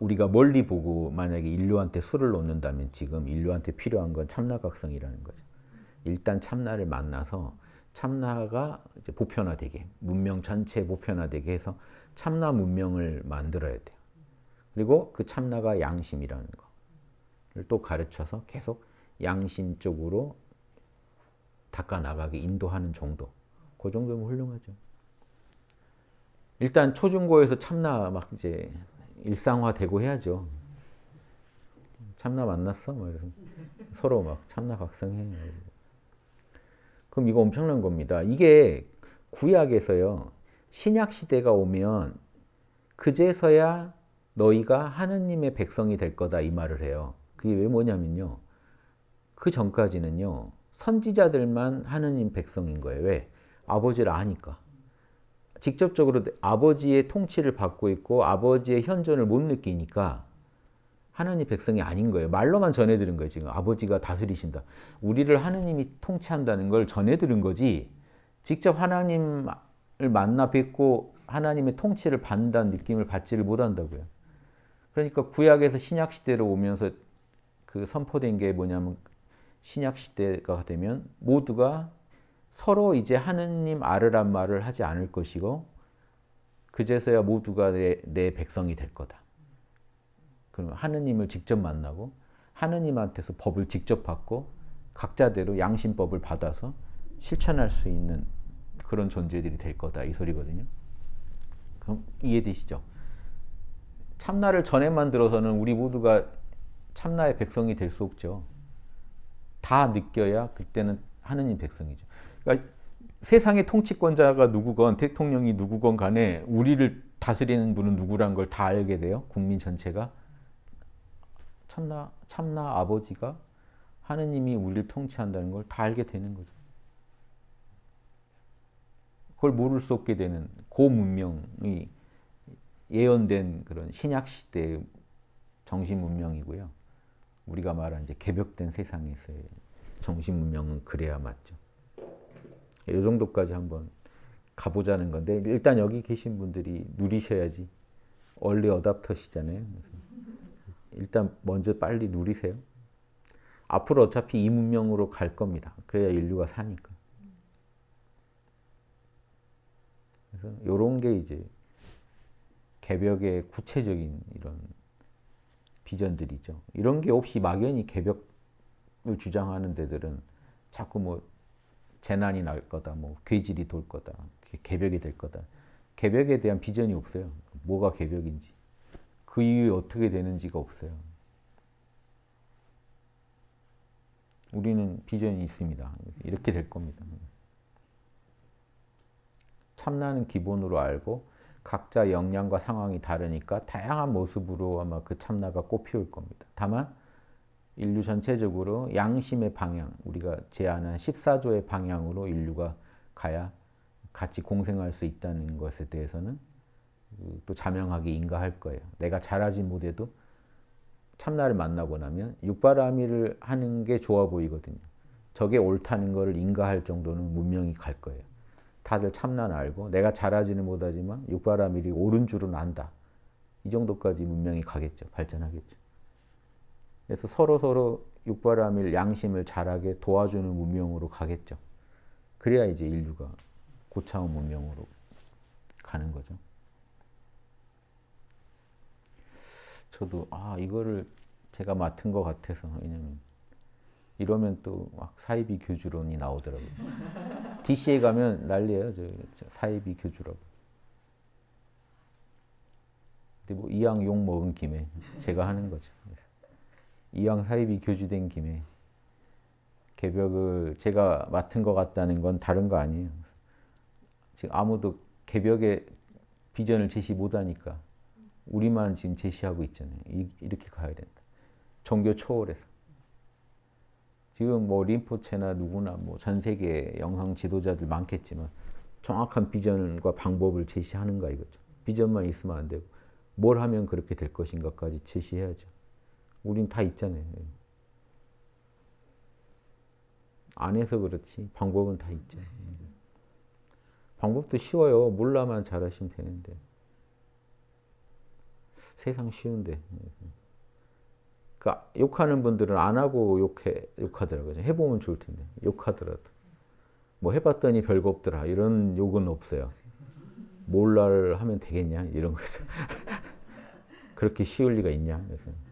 우리가 멀리 보고 만약에 인류한테 술을 놓는다면 지금 인류한테 필요한 건 참나각성이라는 거죠. 일단 참나를 만나서 참나가 보편화되게 문명 전체 보편화되게 해서 참나 문명을 만들어야 돼요. 그리고 그 참나가 양심이라는 거를 또 가르쳐서 계속 양심 쪽으로 닦아나가게 인도하는 정도. 그 정도면 훌륭하죠. 일단 초중고에서 참나 막 이제 일상화되고 해야죠. 참나 만났어? 막 뭐 서로 막 참나 각성해. 그럼 이거 엄청난 겁니다. 이게 구약에서요. 신약 시대가 오면 그제서야 너희가 하느님의 백성이 될 거다 이 말을 해요. 그게 왜 뭐냐면요. 그 전까지는요. 선지자들만 하느님 백성인 거예요. 왜? 아버지를 아니까. 직접적으로 아버지의 통치를 받고 있고 아버지의 현존을 못 느끼니까 하느님 백성이 아닌 거예요. 말로만 전해들은 거예요. 지금 아버지가 다스리신다. 우리를 하느님이 통치한다는 걸 전해들은 거지 직접 하나님을 만나 뵙고 하나님의 통치를 받는 느낌을 받지를 못한다고요. 그러니까 구약에서 신약 시대로 오면서 그 선포된 게 뭐냐면 신약 시대가 되면 모두가 서로 이제 하느님 아르란 말을 하지 않을 것이고 그제서야 모두가 내, 내 백성이 될 거다. 그럼 하느님을 직접 만나고 하느님한테서 법을 직접 받고 각자대로 양심법을 받아서 실천할 수 있는 그런 존재들이 될 거다 이 소리거든요. 그럼 이해되시죠? 참나를 전에만 들어서는 우리 모두가 참나의 백성이 될 수 없죠. 다 느껴야 그때는 하느님 백성이죠. 그러니까 세상의 통치권자가 누구건 대통령이 누구건 간에 우리를 다스리는 분은 누구란 걸 다 알게 돼요. 국민 전체가. 참나, 참나 아버지가 하느님이 우리를 통치한다는 걸 다 알게 되는 거죠. 그걸 모를 수 없게 되는 고문명이 예언된 그런 신약시대의 정신문명이고요. 우리가 말한 이제 개벽된 세상에서의 정신문명은 그래야 맞죠. 이 예, 정도까지 한번 가보자는 건데 일단 여기 계신 분들이 누리셔야지 얼리 어답터시잖아요. 일단 먼저 빨리 누리세요. 앞으로 어차피 이 문명으로 갈 겁니다. 그래야 인류가 사니까. 그래서 이런 게 이제 개벽의 구체적인 이런 비전들이죠. 이런 게 없이 막연히 개벽을 주장하는 데들은 자꾸 뭐 재난이 날 거다, 뭐 괴질이 돌 거다, 개벽이 될 거다. 개벽에 대한 비전이 없어요. 뭐가 개벽인지. 그 이후에 어떻게 되는지가 없어요. 우리는 비전이 있습니다. 이렇게 될 겁니다. 참나는 기본으로 알고 각자 역량과 상황이 다르니까 다양한 모습으로 아마 그 참나가 꽃피울 겁니다. 다만 인류 전체적으로 양심의 방향, 우리가 제안한 14조의 방향으로 인류가 가야 같이 공생할 수 있다는 것에 대해서는 그 또 자명하게 인가할 거예요. 내가 잘하지 못해도 참나를 만나고 나면 육바라밀을 하는 게 좋아 보이거든요. 저게 옳다는 것을 인가할 정도는 문명이 갈 거예요. 다들 참나는 알고 내가 잘하지는 못하지만 육바라밀이 옳은 줄은 안다. 이 정도까지 문명이 가겠죠. 발전하겠죠. 그래서 서로 서로 육바람일 양심을 자라게 도와주는 문명으로 가겠죠. 그래야 이제 인류가 고차원 문명으로 가는 거죠. 저도 아 이거를 제가 맡은 것 같아서 왜냐면 이러면 또 막 사이비 교주론이 나오더라고요. DC에 가면 난리예요. 저 사이비 교주라고. 근데 뭐 이왕 욕 먹은 김에 제가 하는 거죠. 이왕 사입이 교주된 김에 개벽을 제가 맡은 것 같다는 건 다른 거 아니에요. 지금 아무도 개벽의 비전을 제시 못하니까 우리만 지금 제시하고 있잖아요. 이, 렇게 가야 된다. 종교 초월해서. 지금 뭐 림포체나 누구나 뭐 전 세계 영상 지도자들 많겠지만 정확한 비전과 방법을 제시하는가 이거죠. 비전만 있으면 안 되고 뭘 하면 그렇게 될 것인가까지 제시해야죠. 우린 다 있잖아요. 안에서 그렇지 방법은 다 있죠. 네. 방법도 쉬워요. 몰라만 잘하시면 되는데. 세상 쉬운데. 그러니까 욕하는 분들은 안 하고 욕해 욕하더라고요. 해보면 좋을 텐데 욕하더라도 뭐 해봤더니 별거 없더라 이런 욕은 없어요. 몰라를 하면 되겠냐 이런 거죠. 그렇게 쉬울 리가 있냐 그래서.